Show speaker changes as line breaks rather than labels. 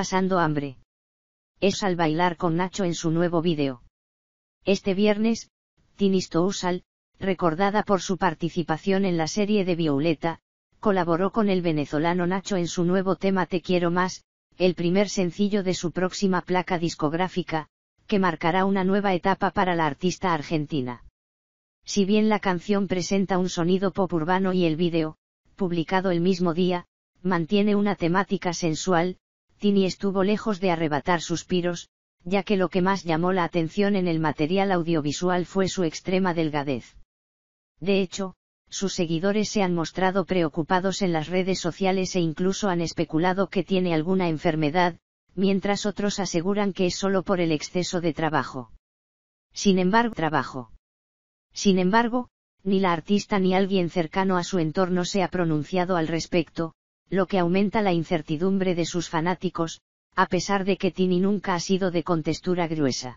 pasando hambre. Es al bailar con Nacho en su nuevo vídeo. Este viernes, Tinisto Usal, recordada por su participación en la serie de Violeta, colaboró con el venezolano Nacho en su nuevo tema Te quiero más, el primer sencillo de su próxima placa discográfica, que marcará una nueva etapa para la artista argentina. Si bien la canción presenta un sonido pop urbano y el vídeo, publicado el mismo día, mantiene una temática sensual, Tini estuvo lejos de arrebatar suspiros, ya que lo que más llamó la atención en el material audiovisual fue su extrema delgadez. De hecho, sus seguidores se han mostrado preocupados en las redes sociales e incluso han especulado que tiene alguna enfermedad, mientras otros aseguran que es solo por el exceso de trabajo. Sin embargo, trabajo. Sin embargo, ni la artista ni alguien cercano a su entorno se ha pronunciado al respecto, lo que aumenta la incertidumbre de sus fanáticos, a pesar de que Tini nunca ha sido de contextura gruesa.